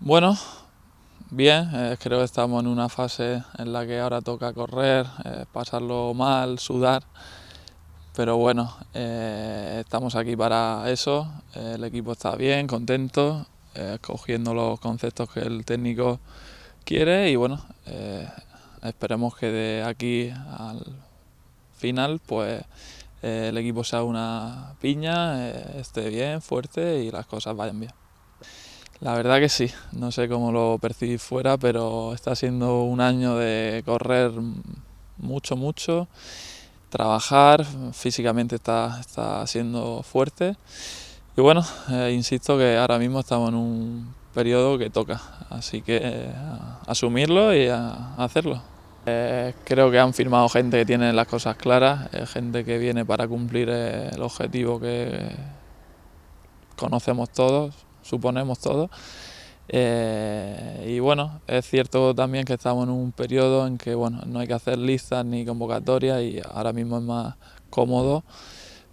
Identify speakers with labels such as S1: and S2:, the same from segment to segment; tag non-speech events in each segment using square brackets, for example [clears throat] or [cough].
S1: Bueno, bien, eh, creo que estamos en una fase en la que ahora toca correr, eh, pasarlo mal, sudar, pero bueno, eh, estamos aquí para eso, el equipo está bien, contento, cogiendo los conceptos que el técnico quiere y bueno, esperemos que de aquí al final pues el equipo sea una piña, esté bien, fuerte y las cosas vayan bien. La verdad que sí, no sé cómo lo percibí fuera, pero está siendo un año de correr mucho, mucho, trabajar, físicamente está, está siendo fuerte. Y bueno, eh, insisto que ahora mismo estamos en un periodo que toca, así que eh, asumirlo y hacerlo. Eh, creo que han firmado gente que tiene las cosas claras, gente que viene para cumplir el objetivo que conocemos todos suponemos todo eh, y bueno, es cierto también que estamos en un periodo en que bueno, no hay que hacer listas ni convocatorias y ahora mismo es más cómodo.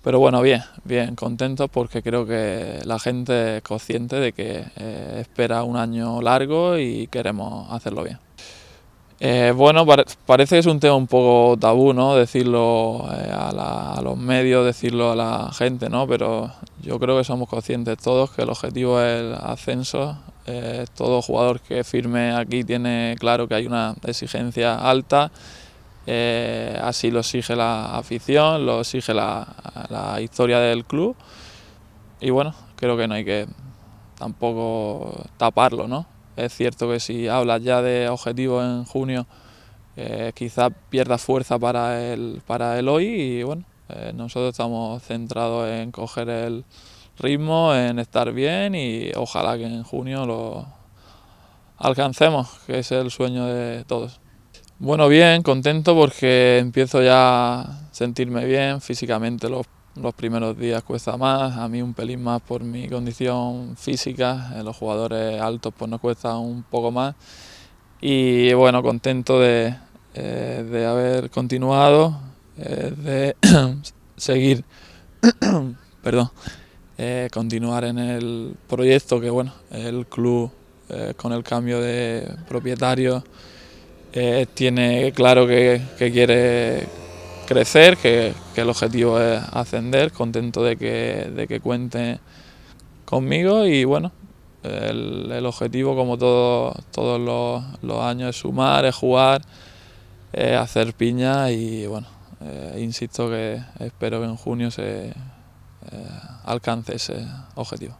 S1: Pero bueno, bien, bien, contentos porque creo que la gente es consciente de que eh, espera un año largo y queremos hacerlo bien. Eh, bueno, parece que es un tema un poco tabú, ¿no? Decirlo a, a, los medios, decirlo a la gente, ¿no? Pero yo creo que somos conscientes todos que el objetivo es el ascenso. Eh, todo jugador que firme aquí tiene claro que hay una exigencia alta. Eh, así lo exige la afición, lo exige la, historia del club. Y bueno, creo que no hay que tampoco taparlo, ¿no? Es cierto que si hablas ya de objetivos en junio, eh, quizás pierdas fuerza para el, para el hoy y bueno, eh, nosotros estamos centrados en coger el ritmo, en estar bien y ojalá que en junio lo alcancemos, que es el sueño de todos. Bueno, bien, contento porque empiezo ya a sentirme bien físicamente. Los, primeros días cuesta más, a mí un pelín más por mi condición física, en los jugadores altos pues nos cuesta un poco más. Y bueno, contento de, eh, de haber continuado, eh, de [clears throat] seguir, [clears throat] perdón, eh, continuar en el proyecto que bueno, el club eh, con el cambio de propietario tiene claro que, quiere crecer, que, el objetivo es ascender, contento de que, que cuente conmigo y bueno, el, objetivo como todos todos los, los, años es sumar, es jugar, es hacer piña y bueno, eh, insisto que espero que en junio se eh, alcance ese objetivo.